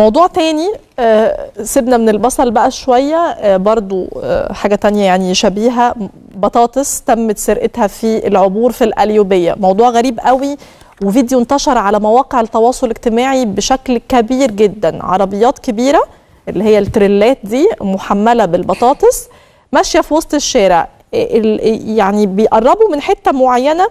موضوع تاني آه، سيبنا من البصل بقى شوية آه، برضو آه، حاجة تانية يعني شبيهة بطاطس تمت سرقتها في العبور في الأليوبية موضوع غريب قوي وفيديو انتشر على مواقع التواصل الاجتماعي بشكل كبير جدا عربيات كبيرة اللي هي التريلات دي محملة بالبطاطس ماشية في وسط الشارع يعني بيقربوا من حتة معينة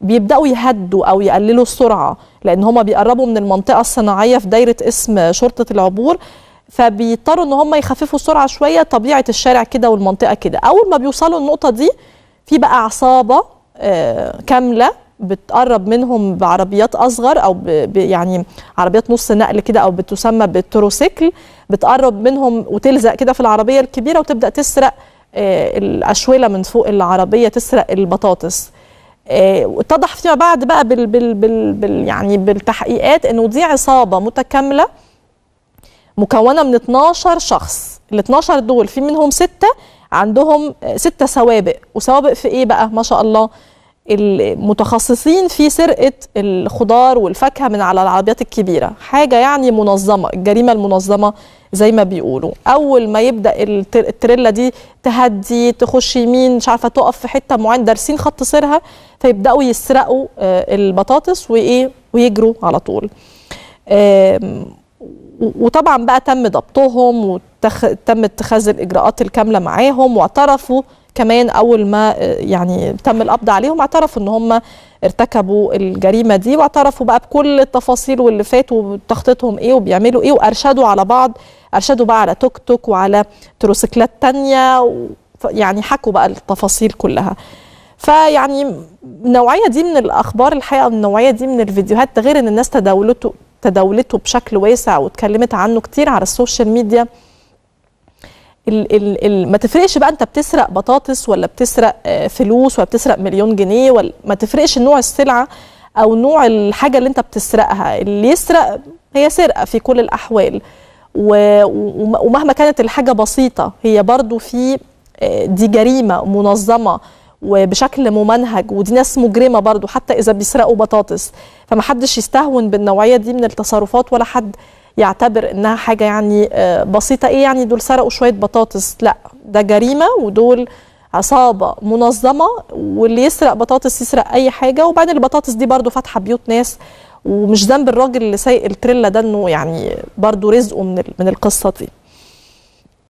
بيبداوا يهدوا او يقللوا السرعه لان هم بيقربوا من المنطقه الصناعيه في دايره اسم شرطه العبور فبيضطروا ان هم يخففوا السرعه شويه طبيعه الشارع كده والمنطقه كده اول ما بيوصلوا النقطه دي في بقى عصابه آه، كامله بتقرب منهم بعربيات اصغر او يعني عربيات نص نقل كده او بتسمى بالتروسيكل بتقرب منهم وتلزق كده في العربيه الكبيره وتبدا تسرق آه، الاشوله من فوق العربيه تسرق البطاطس آه، اتضح فيما بعد بقى بال بال بال بال يعني بالتحقيقات انه دي عصابه متكامله مكونه من 12 شخص ال 12 دول في منهم سته عندهم ستة سوابق وسوابق في ايه بقى ما شاء الله المتخصصين في سرقه الخضار والفاكهه من على العربيات الكبيره حاجه يعني منظمه الجريمه المنظمه زي ما بيقولوا اول ما يبدا التريلا دي تهدي تخش يمين مش عارفه تقف في حته معينه دارسين خط سيرها فيبداوا يسرقوا آه، البطاطس وايه ويجروا على طول وطبعا بقى تم ضبطهم وتم اتخاذ الاجراءات الكامله معاهم واعترفوا كمان اول ما آه، يعني تم القبض عليهم اعترفوا ان هم ارتكبوا الجريمه دي واعترفوا بقى بكل التفاصيل واللي فاتوا وتخطيطهم ايه وبيعملوا ايه وارشدوا على بعض ارشدوا بقى على توك توك وعلى تروسيكلات تانية يعني حكوا بقى التفاصيل كلها فيعني النوعيه دي من الاخبار الحقيقه والنوعيه دي من الفيديوهات غير ان الناس تداولته تداولته بشكل واسع واتكلمت عنه كتير على السوشيال ميديا ال ال ال ما تفرقش بقى انت بتسرق بطاطس ولا بتسرق آه، فلوس ولا بتسرق مليون جنيه ولا ما تفرقش نوع السلعه او نوع الحاجه اللي انت بتسرقها اللي يسرق هي سرقه في كل الاحوال ومهما كانت الحاجه بسيطه هي برضو في آه، دي جريمه منظمه وبشكل ممنهج ودي ناس مجرمه برضو حتى اذا بيسرقوا بطاطس فمحدش يستهون بالنوعيه دي من التصرفات ولا حد يعتبر انها حاجه يعني آه، بسيطه ايه يعني دول سرقوا شويه بطاطس لا ده جريمه ودول عصابه منظمه واللي يسرق بطاطس يسرق اي حاجه وبعدين البطاطس دي برضو فاتحه بيوت ناس ومش ذنب الراجل اللي سايق التريلا ده انه يعني برضو رزقه من من القصه دي